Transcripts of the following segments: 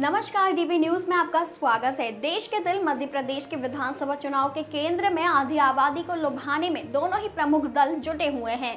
नमस्कार dB news में आपका स्वागत है देश के दिल मध्य प्रदेश के विधानसभा चुनाव के केंद्र में आधी आबादी को लुभाने में दोनों ही प्रमुख दल जुटे हुए हैं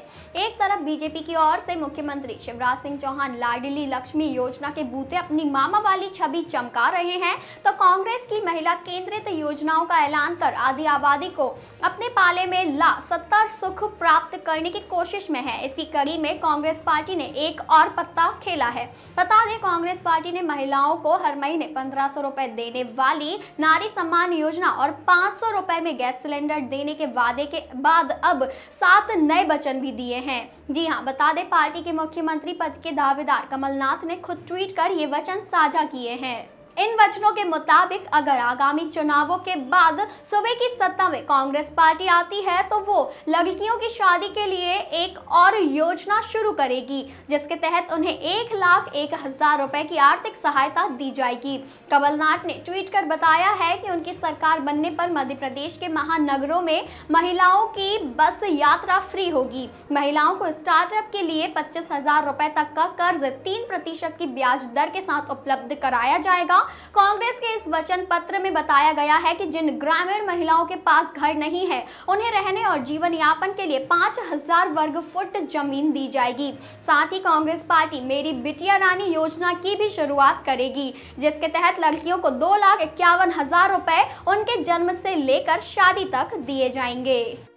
एक तरफ बीजेपी की ओर से मुख्यमंत्री शिवराज सिंह चौहान लाडली लक्ष्मी योजना के बूते अपनी मामा वाली छवि चमका रहे हैं तो कांग्रेस की महिला केंद्रित योजनाओं का ऐलान कर आधी आबादी को अपने पाले में ला सत्तर सुख प्राप्त करने की कोशिश में है इसी कड़ी में कांग्रेस पार्टी ने एक और पत्ता खेला है बता दें कांग्रेस पार्टी ने महिलाओं को हर महीने पंद्रह सौ रुपए देने वाली नारी सम्मान योजना और पांच सौ रुपए में गैस सिलेंडर देने के वादे के बाद अब सात नए वचन भी दिए हैं जी हाँ बता दें पार्टी के मुख्यमंत्री पद के दावेदार कमलनाथ ने खुद ट्वीट कर ये वचन साझा किए हैं इन वचनों के मुताबिक अगर आगामी चुनावों के बाद सुबह की सत्ता में कांग्रेस पार्टी आती है तो वो लड़कियों की शादी के लिए एक और योजना शुरू करेगी जिसके तहत उन्हें एक लाख एक हजार रुपए की आर्थिक सहायता दी जाएगी कमलनाथ ने ट्वीट कर बताया है कि उनकी सरकार बनने पर मध्य प्रदेश के महानगरों में महिलाओं की बस यात्रा फ्री होगी महिलाओं को स्टार्टअप के लिए पच्चीस हजार रुपए तक का कर्ज तीन प्रतिशत की ब्याज दर के साथ उपलब्ध कराया जाएगा कांग्रेस के इस वचन पत्र में बताया गया है कि जिन ग्रामीण महिलाओं के पास घर नहीं है उन्हें रहने और जीवन यापन के लिए पाँच हजार वर्ग फुट जमीन दी जाएगी साथ ही कांग्रेस पार्टी मेरी बिटिया रानी योजना की भी शुरुआत करेगी जिसके तहत लड़कियों को दो लाख इक्यावन हजार रुपए उनके जन्म से लेकर शादी तक दिए जाएंगे